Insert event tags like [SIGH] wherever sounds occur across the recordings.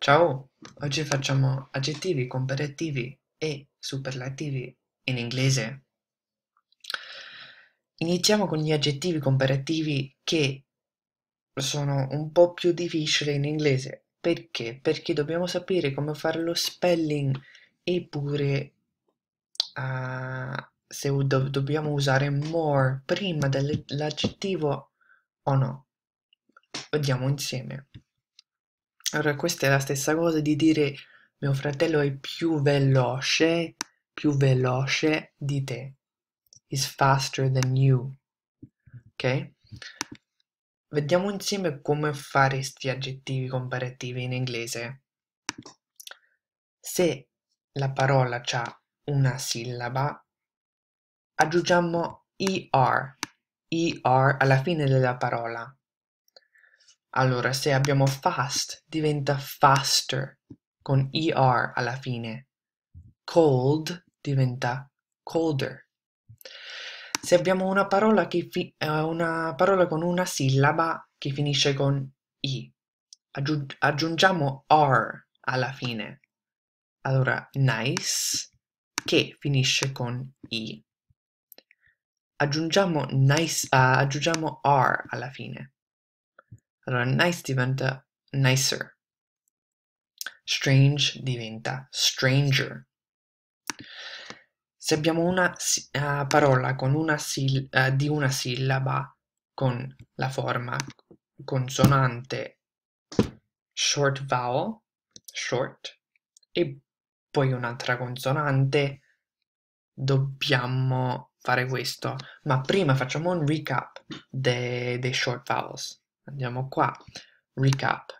Ciao! Oggi facciamo aggettivi comparativi e superlativi in inglese. Iniziamo con gli aggettivi comparativi che sono un po' più difficili in inglese. Perché? Perché dobbiamo sapere come fare lo spelling e pure uh, ah, se do dobbiamo usare more prima dell'aggettivo o no. Vediamo insieme. Allora, questa è la stessa cosa di dire mio fratello è più veloce, più veloce di te. He's faster than you. Ok? Vediamo insieme come fare questi aggettivi comparativi in inglese. Se la parola ha una sillaba, aggiungiamo er, er alla fine della parola. Allora, se abbiamo fast, diventa faster con ER alla fine. Cold diventa colder. Se abbiamo una parola, che fi- eh, una parola con una sillaba che finisce con I, aggiung- aggiungiamo R alla fine. Allora, nice, che finisce con I. Aggiungiamo, nice, uh, aggiungiamo R alla fine. Allora, nice diventa nicer. Strange diventa stranger. Se abbiamo una uh, parola una uh, di una sillaba con la forma consonante short vowel, short, e poi un'altra consonante, dobbiamo fare questo. Ma prima facciamo un recap dei de short vowels andiamo qua, recap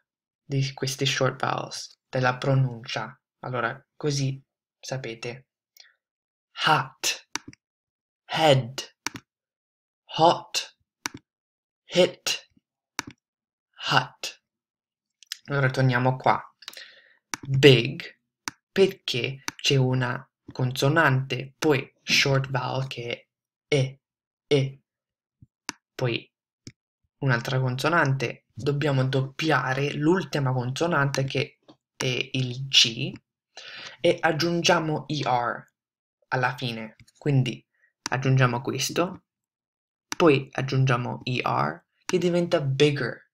di questi short vowels, della pronuncia. Allora, così sapete. Hat, head, hot, hit, hut. Allora torniamo qua. Big, perché c'è una consonante, poi short vowel che è e, e, poi un'altra consonante, dobbiamo doppiare l'ultima consonante che è il G e aggiungiamo ER alla fine. Quindi aggiungiamo questo, poi aggiungiamo ER che diventa bigger.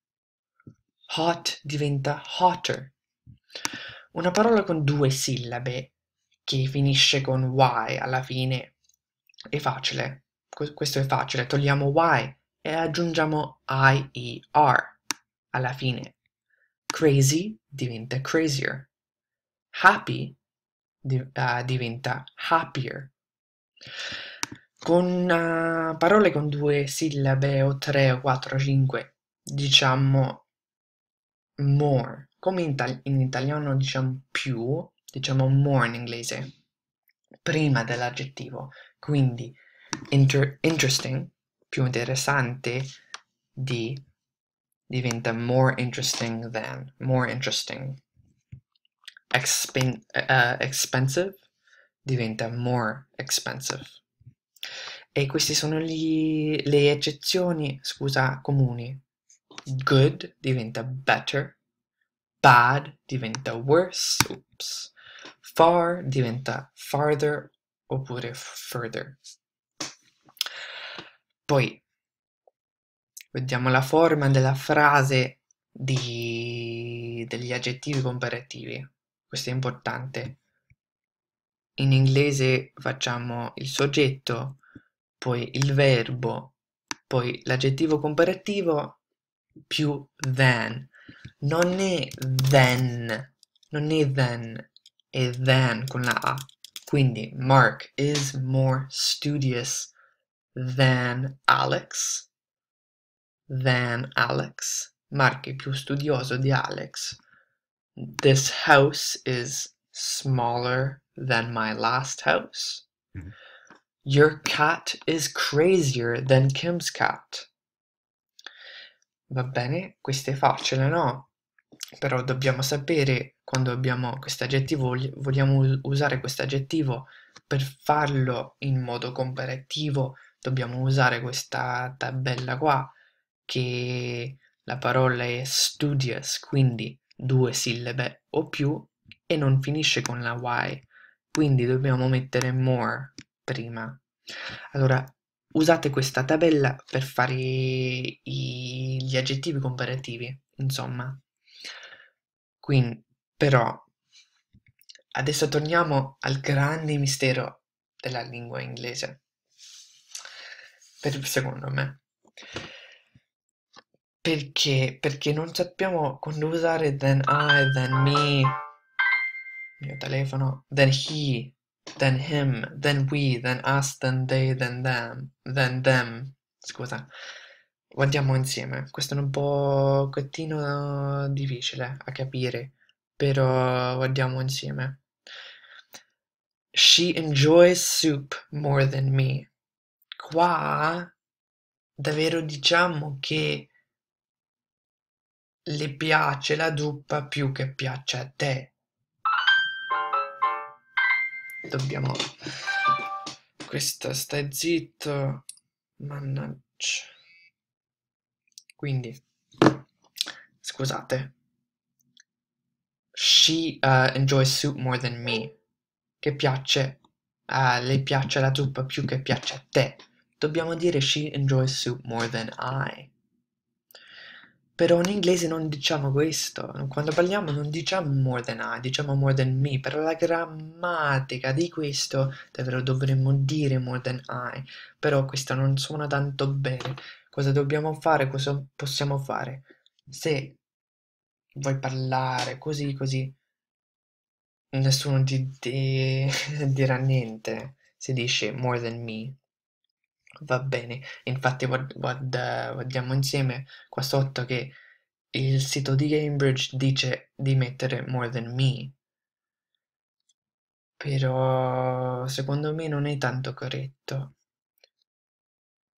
Hot diventa hotter. Una parola con due sillabe che finisce con Y alla fine è facile. Questo è facile, togliamo Y e aggiungiamo IER alla fine. Crazy diventa crazier. Happy div uh, eh, diventa happier. Con uh, parole con due sillabe o tre o quattro o cinque diciamo more. Come in, itali in italiano diciamo più, diciamo more in inglese. Prima dell'aggettivo. Quindi inter interesting più interessante di diventa more interesting than, more interesting. Expen uh, expensive diventa more expensive. E queste sono gli, le eccezioni, scusa, comuni. Good diventa better, bad diventa worse, oops. Far diventa farther oppure further. Poi vediamo la forma della frase di, degli aggettivi comparativi. Questo è importante. In inglese facciamo il soggetto, poi il verbo, poi l'aggettivo comparativo più than. Non è then, non è then, è than con la A. Quindi Mark is more studious than Alex, than Alex, Mark più studioso di Alex. This house is smaller than my last house. Mm-hmm. Your cat is crazier than Kim's cat. Va bene, questa è facile, no? Però dobbiamo sapere quando abbiamo questo aggettivo, vogliamo usare questo aggettivo per farlo in modo comparativo dobbiamo usare questa tabella qua che la parola è studious, quindi due sillabe o più e non finisce con la Y, quindi dobbiamo mettere more prima. Allora, usate questa tabella per fare i, gli aggettivi comparativi, insomma. Quindi, però, adesso torniamo al grande mistero della lingua inglese per, secondo me. Perché? Perché non sappiamo quando usare then I, then me, mio telefono, then he, then him, then we, then us, then they, then them, then them. Scusa, guardiamo insieme. Questo è un pochettino difficile a capire, però guardiamo insieme. She enjoys soup more than me qua davvero diciamo che le piace la zuppa più che piace a te. Dobbiamo... questa stai zitto. Mannaggia. Quindi, scusate. She uh, enjoys soup more than me. Che piace... Uh, le piace la zuppa più che piace a te. Dobbiamo dire she enjoys soup more than I. Però in inglese non diciamo questo, quando parliamo non diciamo more than I, diciamo more than me, però la grammatica di questo davvero dovremmo dire more than I, però questo non suona tanto bene. Cosa dobbiamo fare, cosa possiamo fare? Se vuoi parlare così così, nessuno ti, ti [LAUGHS] dirà niente se dici more than me, Va bene, infatti guard- guarda- guardiamo insieme qua sotto che il sito di Cambridge dice di mettere more than me. Però secondo me non è tanto corretto.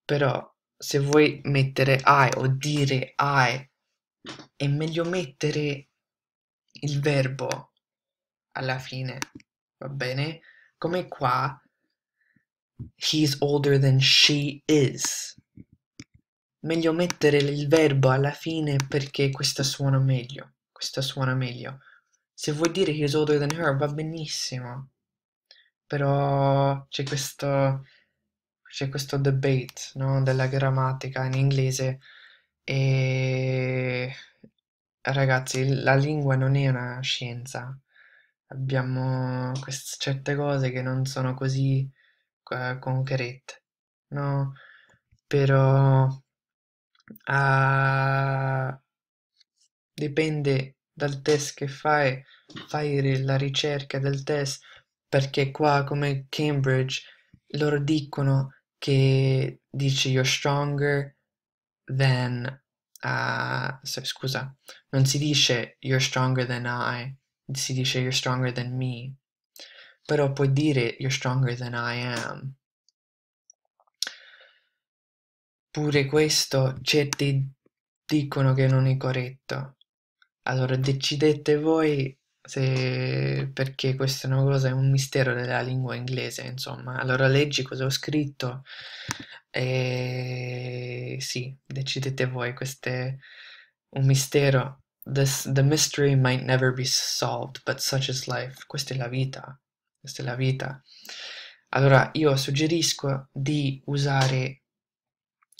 Però se vuoi mettere I o dire I, è meglio mettere il verbo alla fine, va bene? Come qua He's older than she is. Meglio mettere il verbo alla fine perché questa suona meglio. Questa suona meglio. Se vuoi dire he's older than her va benissimo. Però c'è questo c'è questo debate no? della grammatica in inglese e ragazzi la lingua non è una scienza abbiamo queste certe cose che non sono così concrete, no? Però ah, dipende dal test che fai, fai la ricerca del test, perché qua come Cambridge loro dicono che dici you're stronger than uh, scusa non si dice you're stronger than I si dice you're stronger than me però puoi dire you're stronger than I am. Pure questo certi dicono che non è corretto. Allora decidete voi se... perché questa è una cosa, è un mistero della lingua inglese, insomma. Allora leggi cosa ho scritto e sì, decidete voi, questo è un mistero. This, the mystery might never be solved, but such is life. Questa è la vita questa è la vita. Allora io suggerisco di usare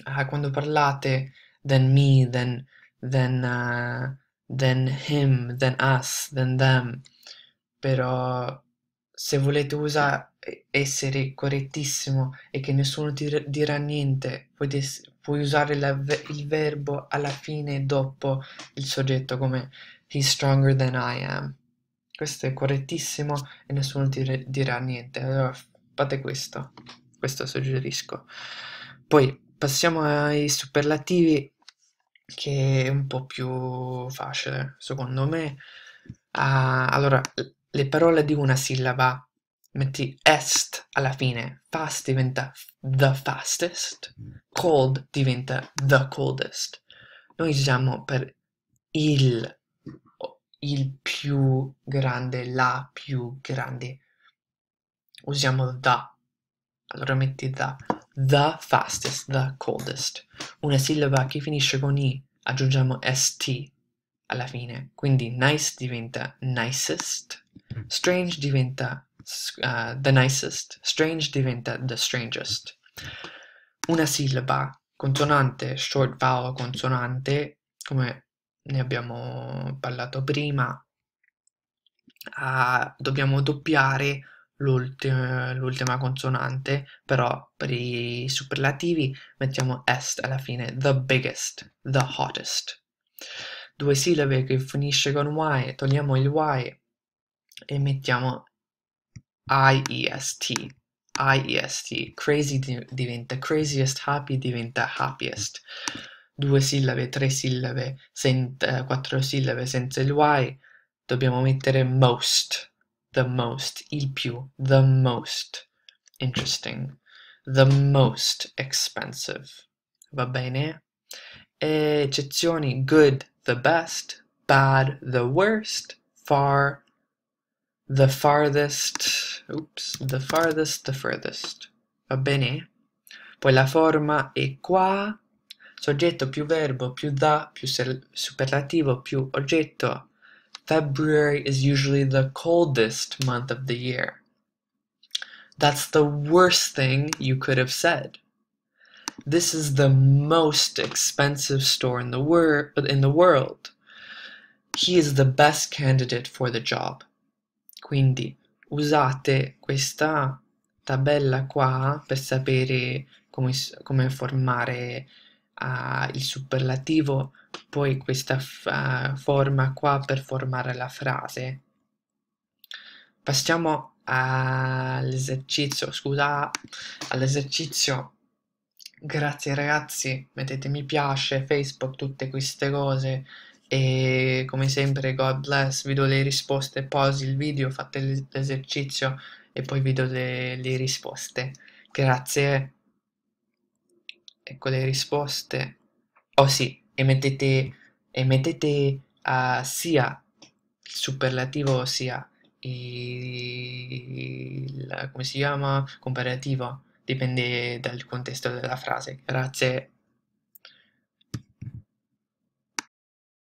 uh, quando parlate then me, then, then, uh, then him, then us, then them, però se volete usare essere correttissimo e che nessuno ti dirà niente, puoi, puoi usare la, il verbo alla fine dopo il soggetto come he's stronger than I am questo è correttissimo e nessuno ti dirà niente. Allora fate questo, questo suggerisco. Poi passiamo ai superlativi che è un po' più facile, secondo me. Ah, allora, le parole di una sillaba, metti est alla fine, fast diventa the fastest, cold diventa the coldest. Noi usiamo per il, il più grande, la più grande. Usiamo the. Allora metti the. The fastest, the coldest. Una sillaba che finisce con i, aggiungiamo st alla fine. Quindi nice diventa nicest, strange diventa uh, the nicest, strange diventa the strangest. Una sillaba, consonante, short vowel, consonante, come ne abbiamo parlato prima, ah, dobbiamo doppiare l'ultima, l'ultima consonante, però per i superlativi mettiamo est alla fine, the biggest, the hottest. Due sillabe che finisce con y, togliamo il y e mettiamo IEST, IEST, crazy diventa craziest, happy diventa happiest. Due sillabe, tre sillabe, sen, eh, quattro sillabe senza il Y dobbiamo mettere most, the most, il più, the most interesting, the most expensive. Va bene? eccezioni good, the best, bad, the worst, far, the farthest, oops, the farthest, the furthest. Va bene? Poi la forma è qua, soggetto più verbo più da più superlativo più oggetto February is usually the coldest month of the year. That's the worst thing you could have said. This is the most expensive store in the, wor in the world. He is the best candidate for the job. Quindi usate questa tabella qua per sapere come, come formare uh, il superlativo poi questa uh, forma qua per formare la frase. Passiamo all'esercizio, scusa, all'esercizio. Grazie ragazzi, mettete mi piace, Facebook, tutte queste cose e come sempre God bless, vi do le risposte, pausi il video, fate l'esercizio e poi vi do le, le risposte. Grazie. Ecco le risposte. Oh sì, e mettete, e mettete uh, sia il superlativo sia il, come si chiama comparativo dipende dal contesto della frase grazie